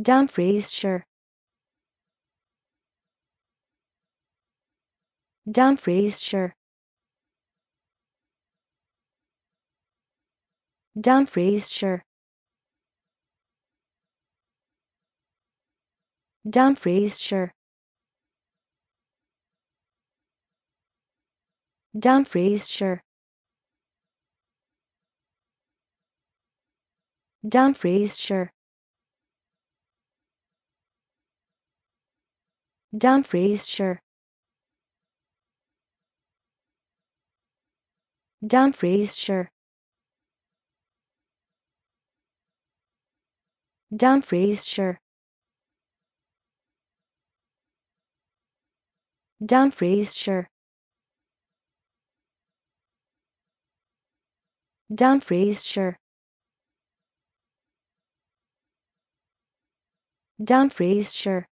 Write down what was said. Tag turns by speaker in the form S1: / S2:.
S1: Dumfriesshire Dumfriesshire Dumfriesshire Dumfriesshire Dumfriesshire Dumfriesshire Dumfriesshire Dumfriesshire Dumfriesshire Dumfriesshire Dumfriesshire Dumfriesshire